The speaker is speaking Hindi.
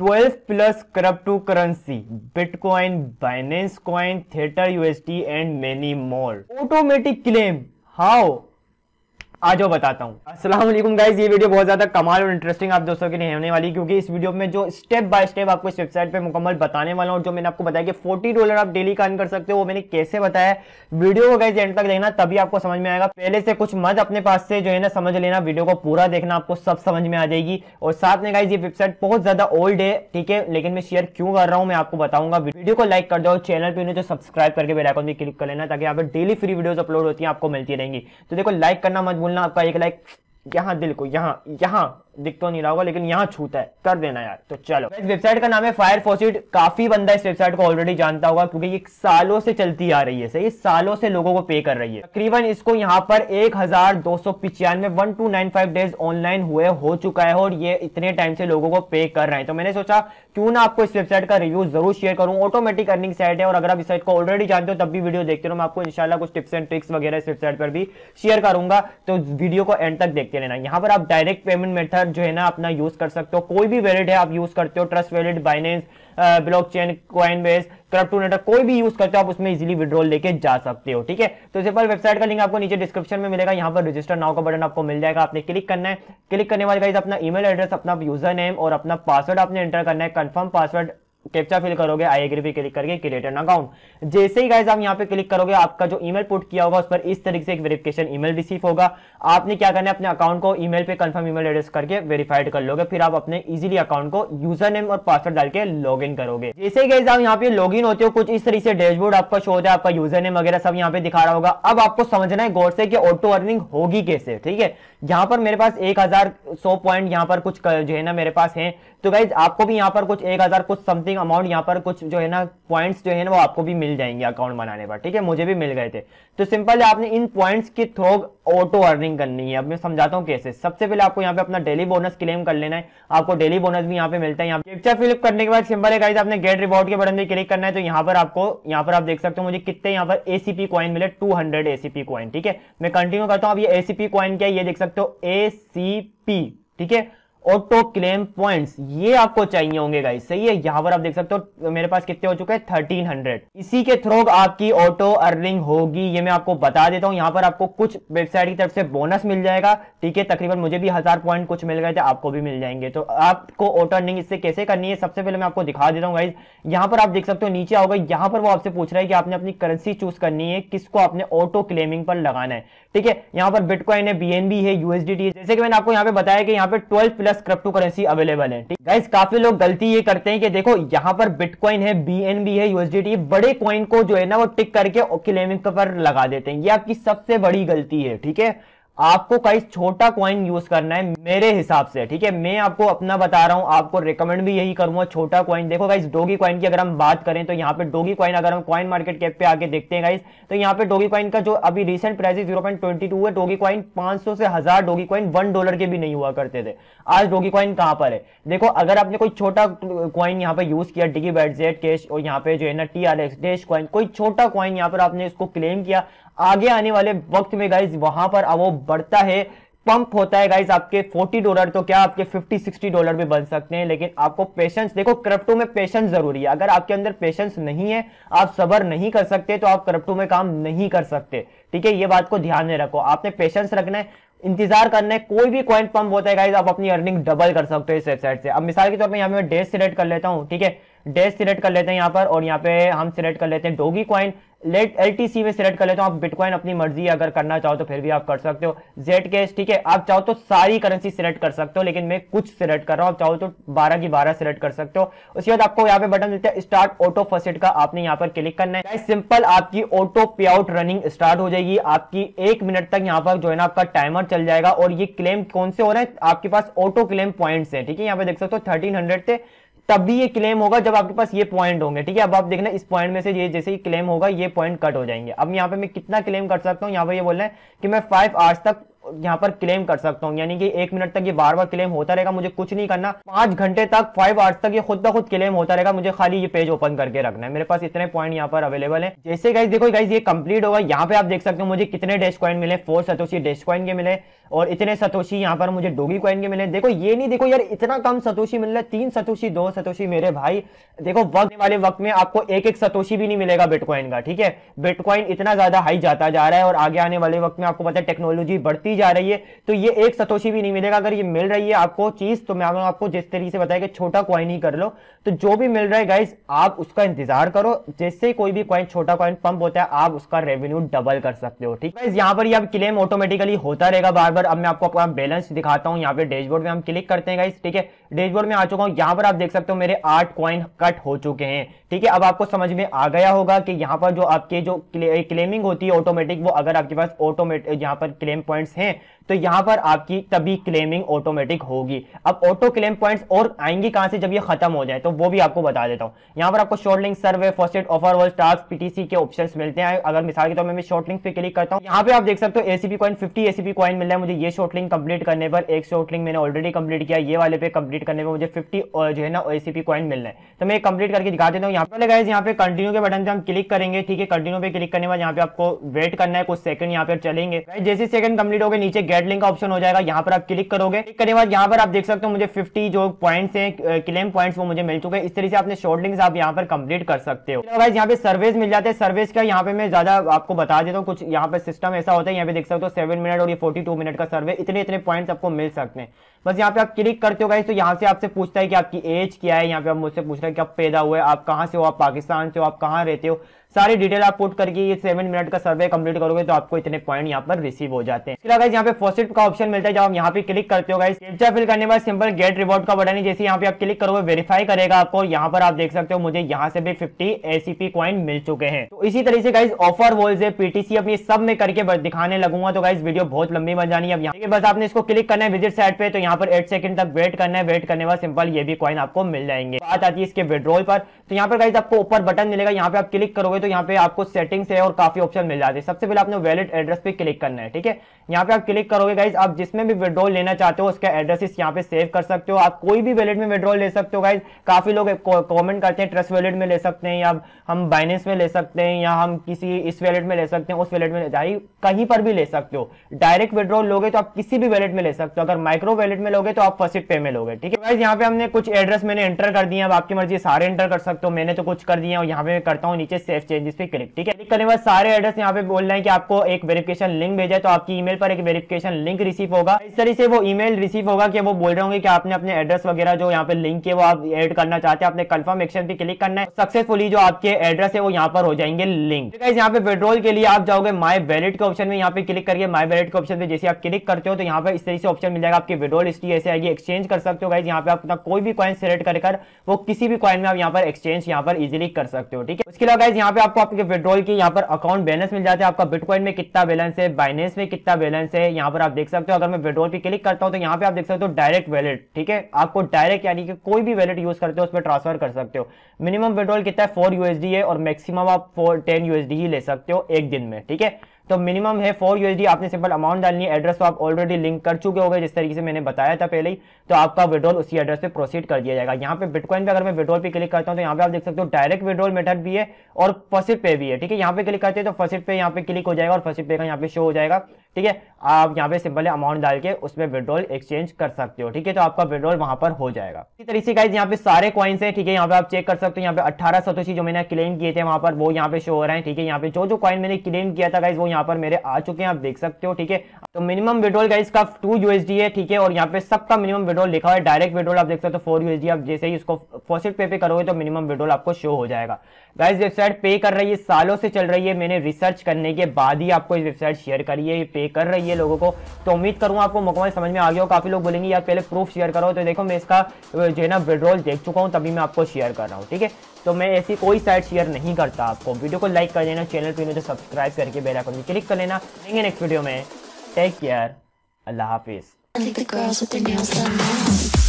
12 plus cryptocurrency, Bitcoin, Binance Coin, Theta USD and many more. Automatic claim, how? आ जाओ बताता हूँ असलम गाइज ये वीडियो बहुत ज़्यादा कमाल और इंटरेस्टिंग आप दोस्तों के लिए होने वाली क्योंकि इस वीडियो में जो स्टेप बाय स्टेप आपको इस वेबसाइट पे मुकम्मल बताने वाला हूँ जो मैंने आपको बताया कि 40 डॉलर आप डेली का कर सकते हो वो मैंने कैसे बताया वीडियो को गाइज एंड तक देखना तभी आपको समझ में आएगा पहले से कुछ मत अपने पास से जो है ना समझ लेना वीडियो को पूरा देखना आपको सब समझ में आ जाएगी और साथ में गाइज ये वेबसाइट बहुत ज़्यादा ओल्ड है ठीक है लेकिन मैं शेयर क्यों कर रहा हूँ मैं आपको बताऊंगा वीडियो को लाइक कर दो चैनल पर जो सब्सक्राइब करके बेलाइकॉन भी क्लिक कर लेना ताकि आप डेली फ्री वीडियो अपलोड होती है आपको मिलती रहेंगी तो देखो लाइक करना मत भूलना आपका एक लाइक यहाँ दिल को यहाँ यहाँ दिख तो नहीं रहा होगा लेकिन यहाँ छूता है कर देना यार तो चलो इस वेबसाइट का नाम है फायर फोसिट काफी बंदा इस वेबसाइट को ऑलरेडी जानता होगा क्योंकि ये सालों से चलती आ रही है सही सालों से लोगों को पे कर रही है तकरीबन इसको यहाँ पर एक हजार दो सौ पिचानवे one two nine five days online हुए हो चुका है और ये इतने टाइम से लोगों को पे कर रहे हैं तो मैंने सोचा क्यों ना आपको इस वेबसाइट का रिव्यू जरूर शेयर करूँ ऑटोमेटिक अर्निंग साइट है और अगर आप इस साइट को ऑलरेडी जानते हो तब भी वीडियो देखते रहो मैं आपको इनशाला कुछ टिप्स एंड ट्रिक्स वगैरह इस वेबसाइट पर भी शेयर करूंगा तो वीडियो को एंड तक देखते रहना यहाँ पर आप डायरेक्ट पेमेंट मेथड मेथड जो है ना अपना यूज कर सकते हो कोई भी वैलिड है आप यूज करते हो Trust Wallet Binance blockchain Coinbase Cryptonator कोई भी यूज करते हो आप उसमें इजीली विड्रॉल लेके जा सकते हो ठीक है तो सिंपल वेबसाइट का लिंक आपको नीचे डिस्क्रिप्शन में मिलेगा यहाँ पर रजिस्टर नाउ का बटन आपको मिल जाएगा आपने क्लिक करना है क्लिक करने वाले गाइज अपना ईमेल एड्रेस अपना यूजर नेम और अपना पासवर्ड आपने एंटर करना है कन्फर्म पासवर्ड कैप्चा फिल करोगे आई एग्री पे क्लिक करके क्रिएट एन अकाउंट जैसे ही गाइज आप यहाँ पे क्लिक करोगे आपका जो ईमेल पुट किया होगा उस पर इस तरीके से एक वेरिफिकेशन ईमेल रिसीव होगा आपने क्या करना है अपने अकाउंट को ईमेल पे कंफर्म ईमेल एड्रेस करके वेरीफाइड कर लोगे फिर आप अपने इजीली अकाउंट को यूजर नेम और पासवर्ड डाल के लॉग करोगे जैसे ही गाइज आप यहाँ पे लॉग होते हो कुछ इस तरीके से डैशबोर्ड आपका शो होता है आपका यूजर नेम वगैरह सब यहाँ पे दिखा रहा होगा अब आपको समझना है गौर से कि ऑटो अर्निंग होगी कैसे ठीक है यहाँ पर मेरे पास एक हजार पॉइंट यहाँ पर कुछ जो है ना मेरे पास है तो गाइज आपको भी यहाँ पर कुछ एक हजार कुछ समथिंग अमाउंट यहाँ पर कुछ जो है ना पॉइंट्स जो है ना वो आपको भी मिल जाएंगे अकाउंट बनाने पर ठीक है मुझे भी मिल गए थे तो सिंपल आपने इन पॉइंट्स के थोक ऑटो अर्निंग करनी है अब मैं समझाता हूँ कैसे सबसे पहले आपको यहाँ पे अपना डेली बोनस क्लेम कर लेना है आपको डेली बोनस भी यहाँ पे मिलता है यहाँ कैप्चा फिलअप करने के बाद सिंपल है आपने गेट रिवॉर्ड के बटन पे क्लिक करना है तो यहाँ पर आपको यहाँ पर आप देख सकते हो मुझे कितने यहाँ पर एसीपी कॉइन मिले टू हंड्रेड एसीपी कॉइन ठीक है मैं कंटिन्यू करता हूँ अब ये एसीपी कॉइन क्या है ये देख सकते हो एसीपी ठीक है ऑटो क्लेम पॉइंट्स ये आपको चाहिए होंगे गाइस सही है यहां पर आप देख सकते हो तो मेरे पास कितने हो चुके हैं थर्टीन हंड्रेड इसी के थ्रू आपकी ऑटो अर्निंग होगी ये मैं आपको बता देता हूं यहां पर आपको कुछ वेबसाइट की तरफ से बोनस मिल जाएगा ठीक है तकरीबन मुझे भी हजार पॉइंट कुछ मिल गए थे आपको भी मिल जाएंगे तो आपको ऑटो अर्निंग इससे कैसे करनी है सबसे पहले मैं आपको दिखा देता हूँ गाइज यहाँ पर आप देख सकते हो नीचे आओगे यहाँ पर वो आपसे पूछ रहा है कि आपने अपनी करेंसी चूज करनी है किसको आपने ऑटो क्लेमिंग पर लगाना है ठीक है यहाँ पर बिटकॉइन है बीएनबी है यूएसडी है जैसे कि मैंने आपको यहाँ पे बताया कि यहाँ पे twelve plus crypto currency available है ठीक गाइस काफी लोग गलती ये करते हैं कि देखो यहाँ पर बिटकॉइन है बीएनबी है यूएसडीटी बड़े कॉइन को जो है ना वो टिक करके क्लेमिंग पर लगा देते हैं ये आपकी सबसे बड़ी गलती है ठीक है आपको कई छोटा कॉइन यूज करना है मेरे हिसाब से ठीक है मैं आपको अपना बता रहा हूं आपको रिकमेंड भी यही करूंगा छोटा कॉइन देखो गाइस डोगी कॉइन की अगर हम बात करें तो यहाँ पे डोगी कॉइन अगर हम कॉइन मार्केट कैप पे आके देखते हैं गाइस तो यहाँ पे डोगी कॉइन का जो अभी रिसेंट प्राइस है जीरो है डोगी कॉइन पांच से हजार डोगी कॉइन वन डॉलर के भी नहीं हुआ करते थे आज डोगी कॉइन कहां पर है देखो अगर आपने कोई छोटा कॉइन यहाँ पे यूज किया डिगी बैट जेड कैश और यहाँ पे जो है ना T R X Dash coin कोई छोटा कॉइन यहाँ पर आपने इसको क्लेम किया आगे आने वाले वक्त में गाइज वहां पर वो बढ़ता है पंप होता है गाइज आपके 40 डॉलर तो क्या आपके 50 60 डॉलर भी बन सकते हैं लेकिन आपको पेशेंस देखो क्रिप्टो में पेशेंस जरूरी है अगर आपके अंदर पेशेंस नहीं है आप सबर नहीं कर सकते तो आप क्रिप्टो में काम नहीं कर सकते ठीक है ये बात को ध्यान में रखो आपने पेशेंस रखना है इंतजार करना है कोई भी कॉइन पंप होता है गाइज आप अपनी अर्निंग डबल कर सकते हो इस वेबसाइट से अब मिसाल के तौर पर यहाँ मैं डेट सिलेक्ट कर लेता हूँ ठीक है डेज सिलेक्ट कर लेते हैं यहाँ पर और यहाँ पे हम सिलेक्ट कर लेते हैं डोगी क्वाइन लेट एल में सिलेक्ट कर लेते हो आप बिटकॉइन अपनी मर्जी अगर करना चाहो तो फिर भी आप कर सकते हो जेड के ठीक है आप चाहो तो सारी करेंसी सिलेक्ट कर सकते हो लेकिन मैं कुछ सिलेक्ट कर रहा हूँ आप चाहो तो बारह की बारह सिलेक्ट कर सकते हो उसके बाद आपको यहाँ पे बटन मिलता है स्टार्ट ऑटो फर्स्ट का आपने यहाँ पर क्लिक करना है सिंपल आपकी ऑटो पे आउट रनिंग स्टार्ट हो जाएगी आपकी एक मिनट तक यहाँ पर जो है ना आपका टाइमर चल जाएगा और ये क्लेम कौन से हो रहे हैं आपके पास ऑटो क्लेम पॉइंट है ठीक है यहाँ पे देख सकते हो थर्टीन हंड्रेड से तब भी ये क्लेम होगा जब आपके पास ये पॉइंट होंगे ठीक है अब आप देखना इस पॉइंट में से ये जैसे ही क्लेम होगा ये पॉइंट कट हो जाएंगे अब यहाँ पे मैं कितना क्लेम कर सकता हूँ यहाँ पे ये बोल रहे हैं कि मैं फाइव आवर्स तक यहाँ पर क्लेम कर सकता हूँ यानी कि एक मिनट तक ये बार बार क्लेम होता रहेगा मुझे कुछ नहीं करना पांच घंटे तक फाइव आवर्स तक ये खुद ब खुद क्लेम होता रहेगा मुझे खाली ये पेज ओपन करके रखना है मेरे पास इतने पॉइंट यहाँ पर अवेलेबल है जैसे गाइज देखो गाइज ये कंप्लीट होगा यहाँ पे आप देख सकते हो मुझे कितने डेश क्वाइन मिले फोर सतोशी डेश क्वाइन के मिले और इतने सतोशी यहाँ पर मुझे डोगी क्वाइन के मिले देखो ये नहीं देखो यार इतना कम सतोशी मिल रहा है तीन सतोशी दो सतोशी मेरे भाई देखो वक्त वाले वक्त में आपको एक एक सतोशी भी नहीं मिलेगा बिटकॉइन का ठीक है बिटकॉइन इतना ज्यादा हाई जाता जा रहा है और आगे आने वाले वक्त में आपको पता है टेक्नोलॉजी बढ़ती घटती जा रही है तो ये एक सतोशी भी नहीं मिलेगा अगर ये मिल रही है आपको चीज तो मैं आपको जिस तरीके से बताया कि छोटा क्वाइन ही कर लो तो जो भी मिल रहा है गाइज आप उसका इंतजार करो जैसे कोई भी क्वाइन छोटा क्वाइन पंप होता है आप उसका रेवेन्यू डबल कर सकते हो ठीक है यहाँ पर ये अब क्लेम ऑटोमेटिकली होता रहेगा बार बार अब मैं आपको अपना बैलेंस दिखाता हूँ यहाँ पे डैशबोर्ड में हम क्लिक करते हैं गाइज ठीक है डैशबोर्ड में आ चुका हूँ यहाँ पर आप देख सकते हो मेरे आठ क्वाइन कट हो चुके हैं ठीक है अब आपको समझ में आ गया होगा कि यहाँ पर जो आपके जो क्लेमिंग होती है ऑटोमेटिक वो अगर आपके पास ऑटोमेटिक यहाँ पर क्लेम पॉइंट्स हैं तो यहां पर आपकी तभी क्लेमिंग ऑटोमेटिक होगी अब ऑटो क्लेम पॉइंट्स और आएंगे कहां से जब ये खत्म हो जाए तो वो भी आपको बता देता हूं यहां पर आपको short link survey first offer world task PTC के ऑप्शन मिलते हैं अगर मिसाल के तौर तो में शॉर्ट लिंक पे क्लिक करता हूं यहां पर आप देख सकते हो ACP coin fifty ACP coin मिल रहा है मुझे ये शॉर्ट लिंक कंप्लीट करने पर एक शॉर्ट लिंक मैंने ऑलरेडी कंप्लीट किया ये वाले पे कंप्लीट करने पर मुझे फिफ्टी जो है ना एसीपी कॉइन मिल रहा है तो मैं कंप्लीट करके दिखा देता हूँ यहाँ पे गए यहाँ पे कंटिन्यू के बटन से हम क्लिक करेंगे ठीक है कंटिन्यू पे क्लिक करने पर यहाँ पे आपको वेट करना है कुछ सेकंड यहाँ पे चलेंगे जैसे सेकंड कंप्लीट करोगे नीचे गेट लिंक का ऑप्शन हो जाएगा यहाँ पर आप क्लिक करोगे क्लिक करने के बाद यहाँ पर आप देख सकते हो मुझे 50 जो पॉइंट्स हैं क्लेम पॉइंट्स वो मुझे मिल चुके हैं इस तरीके से अपने शॉर्ट लिंक्स आप यहाँ पर कंप्लीट कर सकते हो गाइस यहाँ पे सर्विस मिल जाते हैं सर्विस का यहाँ पे मैं ज्यादा आपको बता देता हूँ कुछ यहाँ पर सिस्टम ऐसा होता है यहाँ पे देख सकते हो सेवन मिनट और ये फोर्टी मिनट का सर्वे इतने इतने पॉइंट आपको मिल सकते हैं बस यहाँ पे आप क्लिक करते हो गाइस तो यहाँ से आपसे पूछता है कि आपकी एज क्या है यहाँ पे आप मुझसे पूछ रहे हैं कि आप पैदा हुए आप कहाँ से हो आप पाकिस्तान से हो आप कहाँ रहते हो सारी डिटेल आप पुट करके ये सेवन मिनट का सर्वे कंप्लीट करोगे तो आपको इतने पॉइंट यहाँ पर रिसीव हो जाते हैं इसके यहाँ पे फोसिट का ऑप्शन मिलता है जब आप यहाँ पे क्लिक करते हो गाइस कैप्चा फिल करने बाद सिंपल गेट रिवॉर्ड का बटन है जैसे यहाँ पे आप क्लिक करोगे वेरीफाई करेगा आपको यहाँ पर आप देख सकते हो मुझे यहाँ से भी फिफ्टी एसीपी कॉइन मिल चुके हैं तो इसी तरह से गाइस ऑफर वोल्स है पीटीसी अपनी सब में करके दिखाने लगूंगा तो गाइस वीडियो बहुत लंबी बन जानी अब यहाँ बस आपने इसको क्लिक करना है विजिट साइट पे तो यहाँ पर एट सेकंड तक वेट करना है वेट करने वाला बाद सिंपल ये भी कॉइन आपको मिल जाएंगे बात आती है इसके विड्रोल पर तो यहाँ पर गाइज आपको ऊपर बटन मिलेगा यहाँ पे आप क्लिक करोगे तो यहाँ पे आपको सेटिंग्स है और काफी ऑप्शन मिल जाते हैं सबसे पहले आपने वैलिड एड्रेस पे क्लिक करना है ठीक है यहाँ पे आप क्लिक करोगे गाइज आप जिसमें भी विड्रॉल लेना चाहते हो उसका एड्रेस यहाँ पे सेव कर सकते हो आप कोई भी वैलेट में विड्रॉल ले सकते हो गाइज काफी लोग कॉमेंट करते हैं ट्रस्ट वैलेट में ले सकते हैं या हम बाइनेंस में ले सकते हैं या हम किसी इस वैलेट में ले सकते हैं उस वैलेट में भाई कहीं पर भी ले सकते हो डायरेक्ट विड्रॉल लोगे तो आप किसी भी वैलेट में ले सकते हो अगर माइक्रो वैलेट में लोगे तो आप फर्स्ट पे में लोगे ठीक है गाइज यहाँ पे हमने कुछ एड्रेस मैंने एंटर कर दिया अब आपकी मर्जी सारे एंटर कर सकते हो मैंने तो कुछ कर दिया और यहाँ पे करता हूँ नीचे सेफ एक्सचेंजेस पे क्लिक ठीक है क्लिक करने बाद सारे एड्रेस यहाँ पे बोल रहे हैं कि आपको एक वेरिफिकेशन लिंक भेजा है तो आपकी ईमेल पर एक वेरिफिकेशन लिंक रिसीव होगा इस तरह से वो ईमेल रिसीव होगा कि वो बोल रहे होंगे कि आपने अपने एड्रेस वगैरह जो यहाँ पे लिंक है वो आप एड करना चाहते हैं आपने कन्फर्म एक्शन पे क्लिक करना है सक्सेसफुली जो आपके एड्रेस है वो यहाँ पर हो जाएंगे लिंक तो यहाँ पे पेट्रोल के लिए आप जाओगे माई वैलेट के ऑप्शन में यहाँ पे क्लिक करके माई वैलेट के ऑप्शन पे जैसे आप क्लिक करते हो तो यहाँ पर इस तरह से ऑप्शन मिल जाएगा आपकी विड्रोल हिस्ट्री ऐसे आएगी एक्सचेंज कर सकते हो गाइज यहाँ पे आप अपना कोई भी कॉइन सेलेक्ट कर वो किसी भी कॉइन में आप यहाँ पर एक्सचेंज यहाँ पर इजिली कर सकते हो ठीक है उसके अलावा गाइज यहाँ पे पे आपको आपके विड्रॉल की यहाँ पर अकाउंट बैलेंस मिल जाता है आपका बिटकॉइन में कितना बैलेंस है बाइनेंस में कितना बैलेंस है यहाँ पर आप देख सकते हो अगर मैं विड्रॉल पे क्लिक करता हूँ तो यहाँ पे आप देख सकते हो डायरेक्ट वैलेट ठीक है आपको डायरेक्ट यानी कि कोई भी वैलेट यूज करते हो उसमें ट्रांसफर कर सकते हो मिनिमम विड्रॉल कितना है फोर यूएसडी है और मैक्सिमम आप फोर टेन यूएसडी ही ले सकते हो एक दिन में ठीक है तो मिनिमम है फोर यूएसडी आपने सिंपल अमाउंट डालनी है एड्रेस तो आप ऑलरेडी लिंक कर चुके होंगे जिस तरीके से मैंने बताया था पहले ही तो आपका विड्रॉल उसी एड्रेस पे प्रोसीड कर दिया जाएगा यहाँ पे बिटकॉइन पे अगर मैं विड्रॉल पे क्लिक करता हूँ तो यहाँ पे आप देख सकते हो डायरेक्ट विड्रॉल मेथड भी है और फसिट पे भी है ठीक है यहाँ पे क्लिक करते हैं तो फसिट पे यहाँ पे क्लिक हो जाएगा और फसिट पे का यहाँ पे शो हो जाएगा ठीक है आप यहाँ पे सिंपल अमाउंट डाल के उसमें विड्रॉल एक्सचेंज कर सकते हो ठीक है तो आपका विड्रॉल वहां पर हो जाएगा इसी तरीके से गाइज यहाँ पे सारे क्वाइंस है ठीक है यहाँ पे आप चेक कर सकते हो यहाँ पे अठारह सौ तो जो मैंने क्लेम किए थे वहां पर वो यहाँ पे शो हो रहे हैं ठीक है यहाँ पे जो जो कॉइन मैंने क्लेम किया था गाइज वो यहाँ पर मेरे आ चुके हैं आप देख सकते हो ठीक है तो मिनिमम विड्रॉल गाइज का टू यूएसडी है ठीक है और यहाँ पे सबका मिनिमम विड्रॉल लिखा हुआ है डायरेक्ट विड्रॉल आप देख सकते हो फोर यूएसडी आप जैसे ही उसको फोसिट पे पे करोगे तो मिनिमम विड्रॉल आपको शो हो जाएगा गाइज वेबसाइट पे कर रही है सालों से चल रही है मैंने रिसर्च करने के बाद ही आपको इस वेबसाइट शेयर करी है पे कर रही है लोगों को तो उम्मीद करूँ आपको मुकम्मल समझ में आ गया हो काफ़ी लोग बोलेंगे यार पहले प्रूफ शेयर करो तो देखो मैं इसका जो है ना विड्रॉल देख चुका हूँ तभी मैं आपको शेयर कर रहा हूँ ठीक है तो मैं ऐसी कोई साइड शेयर नहीं करता आपको वीडियो को लाइक कर देना चैनल पर मुझे सब्सक्राइब करके बेल आइकन क्लिक कर लेना मिलेंगे नेक्स्ट वीडियो में टेक केयर अल्लाह हाफिज़